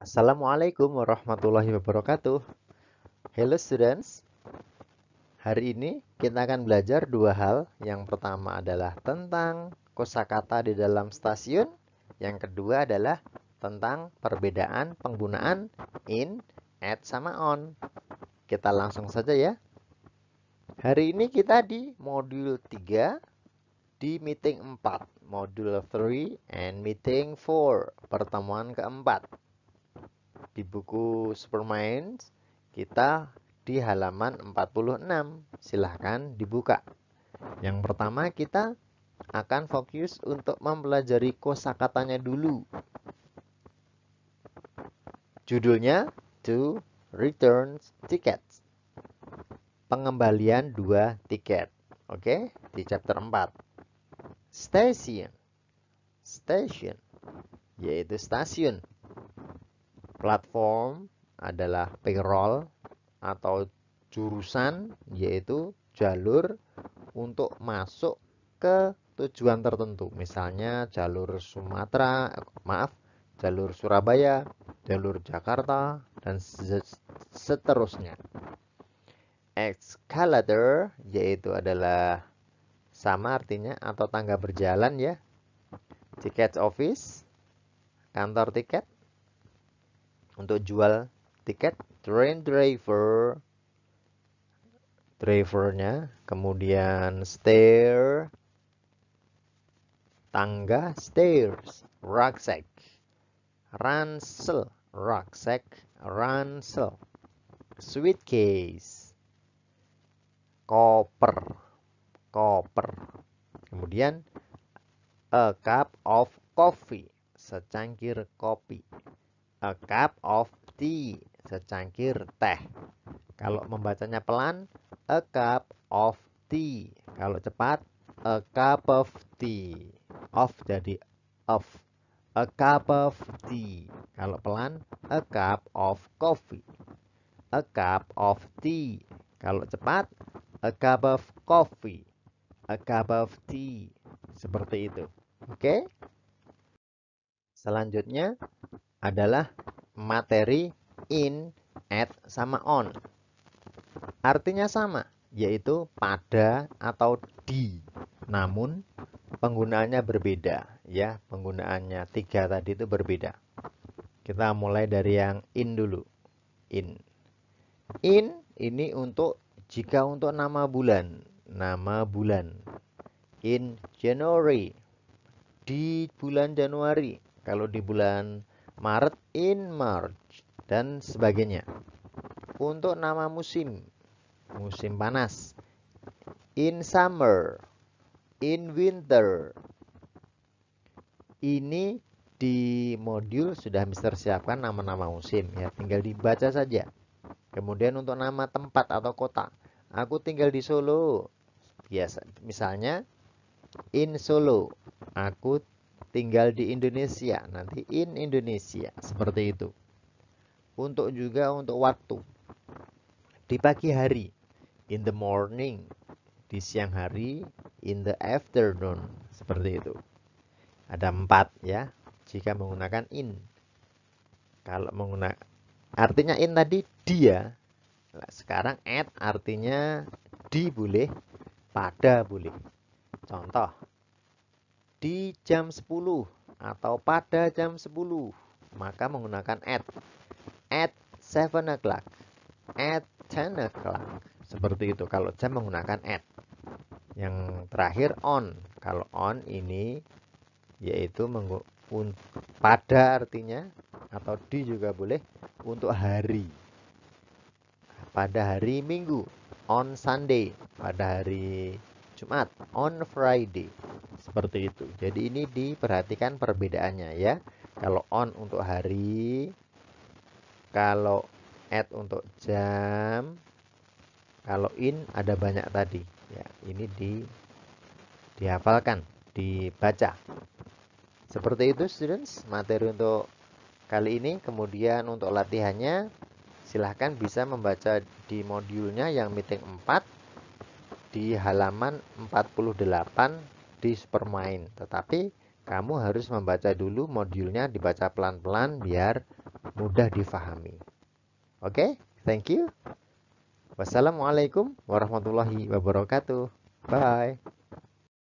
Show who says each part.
Speaker 1: Assalamualaikum warahmatullahi wabarakatuh. Hello students. Hari ini kita akan belajar dua hal. Yang pertama adalah tentang kosakata di dalam stasiun. Yang kedua adalah tentang perbedaan penggunaan in, at sama on. Kita langsung saja ya. Hari ini kita di modul 3 di meeting 4, modul 3 and meeting 4, pertemuan keempat di buku Supermind kita di halaman 46. Silahkan dibuka. Yang pertama kita akan fokus untuk mempelajari kosakatanya dulu. Judulnya to return tickets. Pengembalian dua tiket. Oke, di chapter 4. Station. Station yaitu stasiun platform adalah payroll atau jurusan yaitu jalur untuk masuk ke tujuan tertentu. Misalnya jalur Sumatera, eh, maaf, jalur Surabaya, jalur Jakarta, dan seterusnya. Escalator yaitu adalah sama artinya atau tangga berjalan ya. Tiket office, kantor tiket, untuk jual tiket train driver drivernya kemudian stair tangga stairs rucksack ransel rucksack ransel suitcase koper koper kemudian a cup of coffee secangkir kopi a cup of tea, secangkir teh. Kalau membacanya pelan, a cup of tea. Kalau cepat, a cup of tea. Of jadi of. A cup of tea. Kalau pelan, a cup of coffee. A cup of tea. Kalau cepat, a cup of coffee. A cup of tea. Seperti itu. Oke? Okay? Selanjutnya, adalah materi in, at, sama on. Artinya sama, yaitu pada atau di. Namun penggunaannya berbeda ya, penggunaannya tiga tadi itu berbeda. Kita mulai dari yang in dulu. In. In ini untuk jika untuk nama bulan, nama bulan. In January. Di bulan Januari. Kalau di bulan Maret, in March, dan sebagainya. Untuk nama musim, musim panas, in summer, in winter. Ini di modul sudah Mister siapkan nama-nama musim ya, tinggal dibaca saja. Kemudian untuk nama tempat atau kota, aku tinggal di Solo. Biasa, misalnya in Solo, aku tinggal di Indonesia nanti in Indonesia seperti itu untuk juga untuk waktu di pagi hari in the morning di siang hari in the afternoon seperti itu ada empat ya jika menggunakan in kalau menggunakan artinya in tadi dia nah, sekarang at artinya di boleh pada boleh contoh di jam 10 atau pada jam 10 maka menggunakan at at 7 o'clock at 10 o'clock seperti itu kalau jam menggunakan at yang terakhir on kalau on ini yaitu pada artinya atau di juga boleh untuk hari pada hari minggu on Sunday pada hari Jumat, on Friday. Seperti itu. Jadi ini diperhatikan perbedaannya ya. Kalau on untuk hari, kalau at untuk jam, kalau in ada banyak tadi. Ya, ini di dihafalkan, dibaca. Seperti itu students, materi untuk kali ini. Kemudian untuk latihannya silahkan bisa membaca di modulnya yang meeting 4 di halaman 48 di Supermain. Tetapi kamu harus membaca dulu modulnya dibaca pelan-pelan biar mudah difahami. Oke, okay? thank you. Wassalamualaikum warahmatullahi wabarakatuh. Bye.